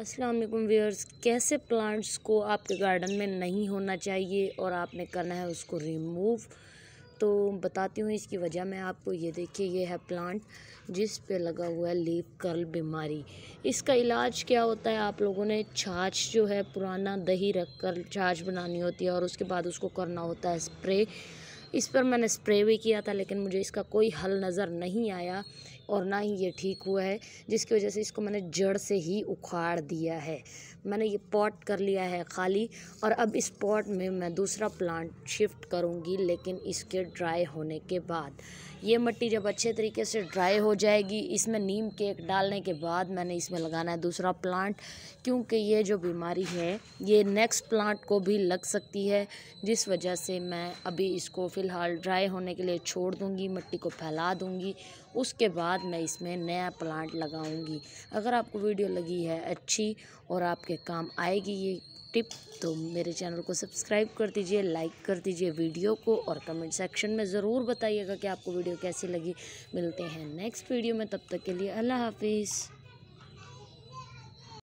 अस्सलाम वालेकुम व्यूअर्स कैसे प्लांट्स को आपके गार्डन में नहीं होना चाहिए और आपने करना है उसको रिमूव तो बताती हूँ इसकी वजह मैं आपको ये देखिए ये है प्लांट जिस पे लगा हुआ है लीप कर्ल बीमारी इसका इलाज क्या होता है आप लोगों ने छाछ जो है पुराना दही रख कर छाछ बनानी होती है और उसके बाद उसको करना होता है स्प्रे इस पर मैंने स्प्रे भी किया था लेकिन मुझे इसका कोई हल नज़र नहीं आया और ना ही ये ठीक हुआ है जिसकी वजह से इसको मैंने जड़ से ही उखाड़ दिया है मैंने ये पॉट कर लिया है खाली और अब इस पॉट में मैं दूसरा प्लांट शिफ्ट करूँगी लेकिन इसके ड्राई होने के बाद ये मिट्टी जब अच्छे तरीके से ड्राई हो जाएगी इसमें नीम केक डालने के बाद मैंने इसमें लगाना है दूसरा प्लांट क्योंकि ये जो बीमारी है ये नेक्स्ट प्लांट को भी लग सकती है जिस वजह से मैं अभी इसको फिर फ़िलहाल ड्राई होने के लिए छोड़ दूंगी मिट्टी को फैला दूंगी उसके बाद मैं इसमें नया प्लांट लगाऊंगी अगर आपको वीडियो लगी है अच्छी और आपके काम आएगी ये टिप तो मेरे चैनल को सब्सक्राइब कर दीजिए लाइक कर दीजिए वीडियो को और कमेंट सेक्शन में ज़रूर बताइएगा कि आपको वीडियो कैसी लगी मिलते हैं नेक्स्ट वीडियो में तब तक के लिए अल्लाह हाफिज़